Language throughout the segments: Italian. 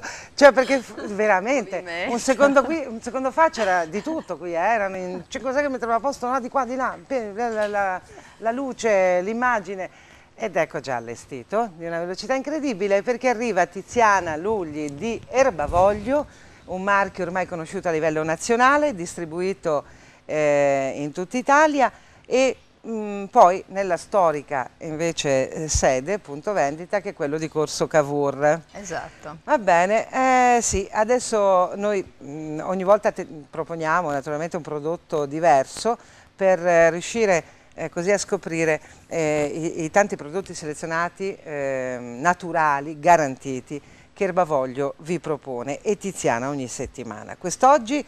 fatto, cioè perché veramente, un secondo, qui, un secondo, fa c'era di tutto qui, eh, erano cioè, cos'è che mi trovava posto, no, di qua, di là, la, la, la luce, l'immagine. Ed ecco già allestito, di una velocità incredibile, perché arriva Tiziana Lugli di Erbavoglio, un marchio ormai conosciuto a livello nazionale, distribuito eh, in tutta Italia e Mm, poi nella storica invece eh, sede, punto vendita, che è quello di Corso Cavour. Esatto. Va bene, eh, sì, adesso noi mh, mm, ogni volta proponiamo naturalmente un prodotto diverso per eh, riuscire eh, così a scoprire eh, i, i, tanti prodotti selezionati ehm, naturali, garantiti, che Erbavoglio vi propone e Tiziana ogni settimana. Quest'oggi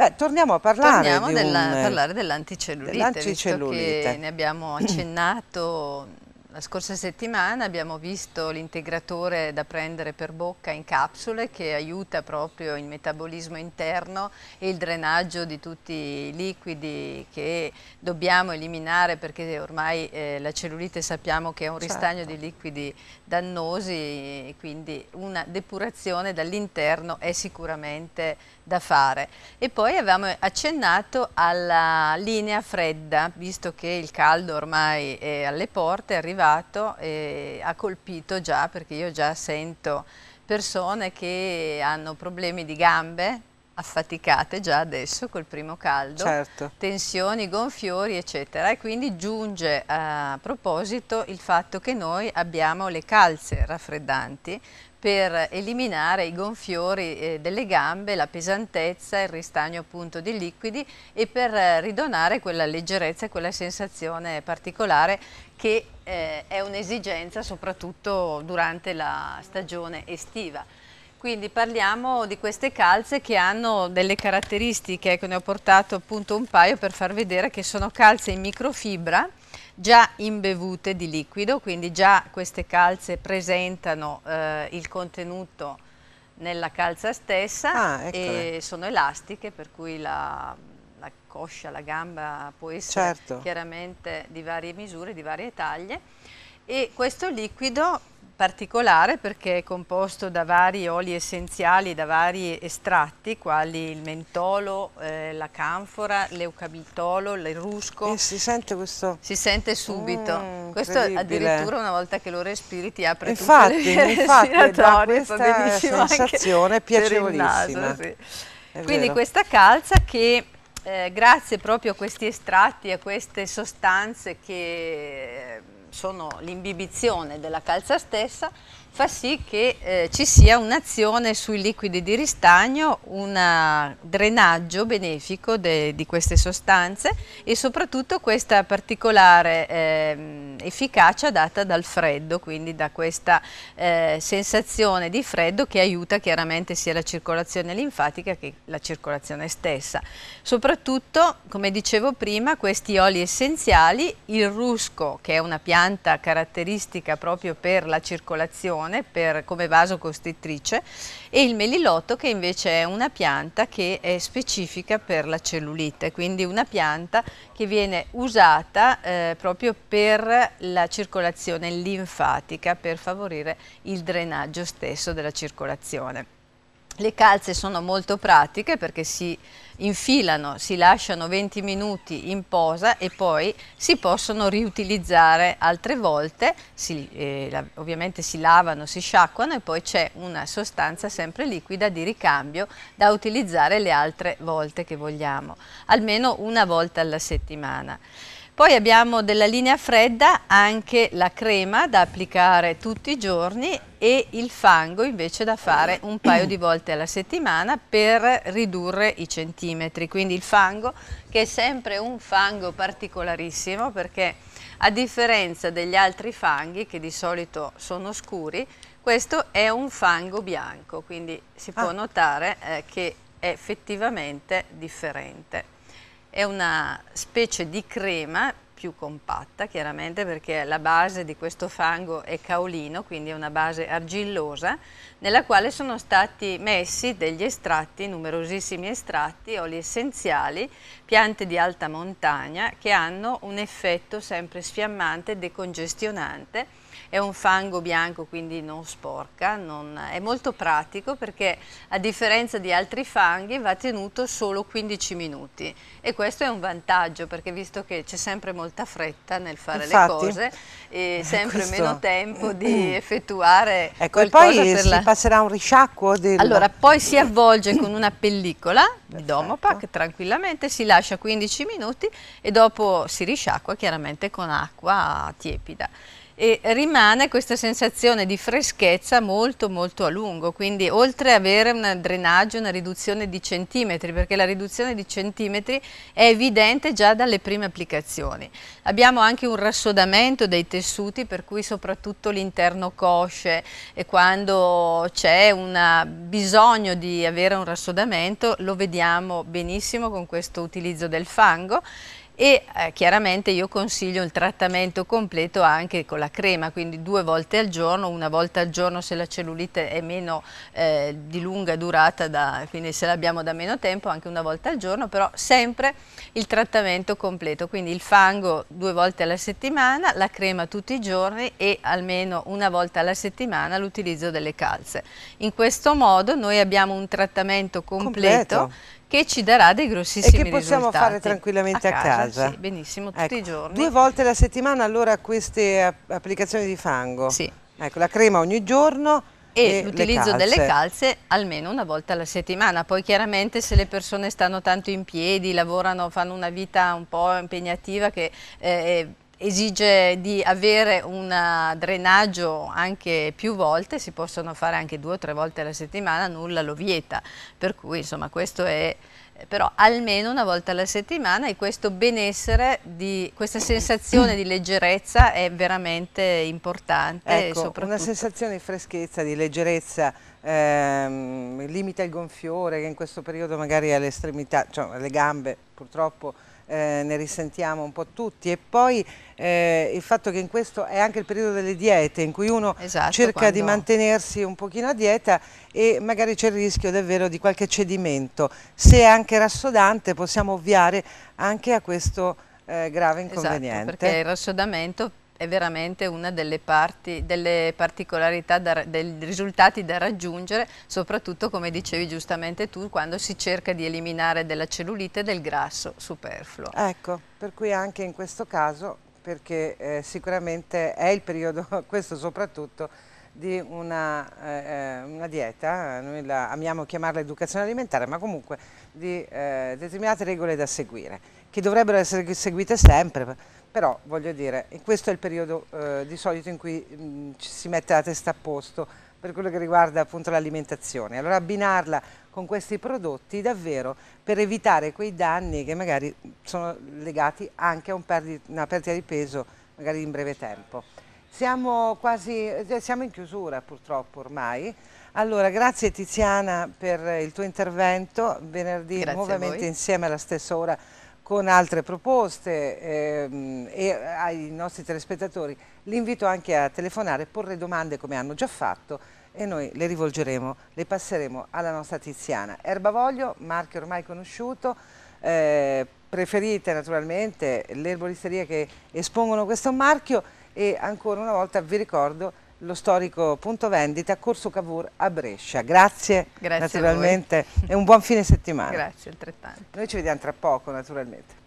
Beh, torniamo a parlare, torniamo un... dell'anticellulite, dell ne abbiamo accennato la scorsa settimana abbiamo visto l'integratore da prendere per bocca in capsule che aiuta proprio il metabolismo interno e il drenaggio di tutti i liquidi che dobbiamo eliminare perché ormai eh, la cellulite sappiamo che è un certo. ristagno certo. di liquidi dannosi quindi una depurazione dall'interno è sicuramente da fare. E poi avevamo accennato alla linea fredda, visto che il caldo ormai è alle porte, è arrivato e ha colpito già, perché io già sento persone che hanno problemi di gambe affaticate già adesso col primo caldo, certo. tensioni, gonfiori eccetera e quindi giunge eh, a proposito il fatto che noi abbiamo le calze raffreddanti per eliminare i gonfiori eh, delle gambe, la pesantezza, il ristagno appunto di liquidi e per eh, ridonare quella leggerezza e quella sensazione particolare che è un'esigenza soprattutto durante la stagione estiva. Quindi parliamo di queste calze che hanno delle caratteristiche, ecco, ne ho portato appunto un paio per far vedere che sono calze in microfibra già imbevute di liquido, quindi già queste calze presentano eh, il contenuto nella calza stessa ah, e sono elastiche per cui la, la, coscia, la gamba può essere certo. chiaramente di varie misure, di varie taglie e questo liquido particolare perché è composto da vari oli essenziali, da vari estratti quali il mentolo, eh, la canfora, l'eucabitolo, il rusco. E eh, si sente questo? Si sente subito. Mm, questo addirittura una volta che lo respiri ti apre infatti, tutte le infatti, respiratorie. Infatti, questa sensazione piacevolissima. Naso, sì. Quindi vero. questa calza che eh, grazie proprio a questi estratti, a queste sostanze che sono l'imbibizione della calza stessa fa sì che eh, ci sia un'azione sui liquidi di ristagno, un drenaggio benefico de, di queste sostanze e soprattutto questa particolare eh, efficacia data dal freddo, quindi da questa eh, sensazione di freddo che aiuta chiaramente sia la circolazione linfatica che la circolazione stessa. Soprattutto, come dicevo prima, questi oli essenziali, il rusco che è una pianta caratteristica proprio per la circolazione cotone per, come vasocostrittrice e il melilotto che invece è una pianta che è specifica per la cellulite, quindi una pianta che viene usata eh, proprio per la circolazione linfatica, per favorire il drenaggio stesso della circolazione. Le calze sono molto pratiche perché si infilano, si lasciano 20 minuti in posa e poi si possono riutilizzare altre volte, si, eh, ovviamente si lavano, si sciacquano e poi c'è una sostanza sempre liquida di ricambio da utilizzare le altre volte che vogliamo, almeno una volta alla settimana. Poi abbiamo della linea fredda anche la crema da applicare tutti i giorni e il fango invece da fare un paio di volte alla settimana per ridurre i centimetri. Quindi il fango che è sempre un fango particolarissimo perché a differenza degli altri fanghi che di solito sono scuri, questo è un fango bianco, quindi si può ah. notare eh, che è effettivamente differente. È una specie di crema più compatta chiaramente perché la base di questo fango è caolino, quindi è una base argillosa, nella quale sono stati messi degli estratti, numerosissimi estratti, oli essenziali, piante di alta montagna che hanno un effetto sempre sfiammante e decongestionante è un fango bianco quindi non sporca, non, è molto pratico perché a differenza di altri fanghi va tenuto solo 15 minuti e questo è un vantaggio perché visto che c'è sempre molta fretta nel fare Infatti, le cose e eh, sempre questo... meno tempo di effettuare ecco, e poi si la... passerà un risciacquo del... allora poi si avvolge con una pellicola di Domopac tranquillamente si lascia 15 minuti e dopo si risciacqua chiaramente con acqua tiepida e rimane questa sensazione di freschezza molto molto a lungo, quindi oltre ad avere un drenaggio, una riduzione di centimetri, perché la riduzione di centimetri è evidente già dalle prime applicazioni. Abbiamo anche un rassodamento dei tessuti, per cui soprattutto l'interno cosce e quando c'è un bisogno di avere un rassodamento lo vediamo benissimo con questo utilizzo del fango e eh, chiaramente io consiglio il trattamento completo anche con la crema, quindi due volte al giorno, una volta al giorno se la cellulite è meno eh, di lunga durata, da, quindi se l'abbiamo da meno tempo anche una volta al giorno, però sempre il trattamento completo, quindi il fango due volte alla settimana, la crema tutti i giorni e almeno una volta alla settimana l'utilizzo delle calze. In questo modo noi abbiamo un trattamento completo. completo che ci darà dei grossissimi risultati. E che possiamo risultati. fare tranquillamente a, a casa. casa. Sì, benissimo, tutti ecco. i giorni. Due volte alla settimana allora queste applicazioni di fango. Sì. Ecco, la crema ogni giorno e, e l'utilizzo delle calze almeno una volta alla settimana. Poi chiaramente se le persone stanno tanto in piedi, lavorano, fanno una vita un po' impegnativa che eh, esige di avere un eh, drenaggio anche più volte, si possono fare anche due o tre volte alla settimana, nulla lo vieta, per cui insomma questo è eh, però almeno una volta alla settimana e questo benessere, di, questa sensazione di leggerezza è veramente importante. Ecco, una sensazione di freschezza, di leggerezza, ehm, limita il gonfiore che in questo periodo magari cioè, alle estremità, cioè le gambe purtroppo eh, ne risentiamo un po' tutti e poi eh, il fatto che in questo è anche il periodo delle diete in cui uno esatto, cerca quando... di mantenersi un pochino a dieta e magari c'è il rischio davvero di qualche cedimento. Se è anche rassodante possiamo ovviare anche a questo eh, grave esatto, inconveniente. Esatto, perché il rassodamento è veramente una delle, parti, delle particolarità, da, dei risultati da raggiungere, soprattutto come dicevi giustamente tu, quando si cerca di eliminare della cellulite e del grasso superfluo. Ecco, per cui anche in questo caso, perché eh, sicuramente è il periodo, questo soprattutto, di una, eh, eh una dieta, eh, noi la amiamo chiamarla educazione alimentare, ma comunque di eh, determinate regole da seguire, che dovrebbero essere seguite sempre però voglio dire, questo è il periodo eh, di solito in cui mh, mm, ci si mette la testa a posto per quello che riguarda appunto l'alimentazione. Allora abbinarla con questi prodotti davvero per evitare quei danni che magari sono legati anche a un perdi, una perdita di peso magari in breve tempo. Siamo quasi, eh, siamo in chiusura purtroppo ormai. Allora, grazie Tiziana per il tuo intervento, venerdì grazie nuovamente insieme alla stessa ora con altre proposte ehm, e ai nostri telespettatori l'invito anche a telefonare e porre domande come hanno già fatto e noi le rivolgeremo, le passeremo alla nostra Tiziana. Erbavoglio, marchio ormai conosciuto, eh, preferite naturalmente le erbolisterie che espongono questo marchio e ancora una volta vi ricordo lo storico punto vendita Corso Cavour a Brescia. Grazie, Grazie naturalmente e un buon fine settimana. Grazie altrettanto. Noi ci vediamo tra poco naturalmente.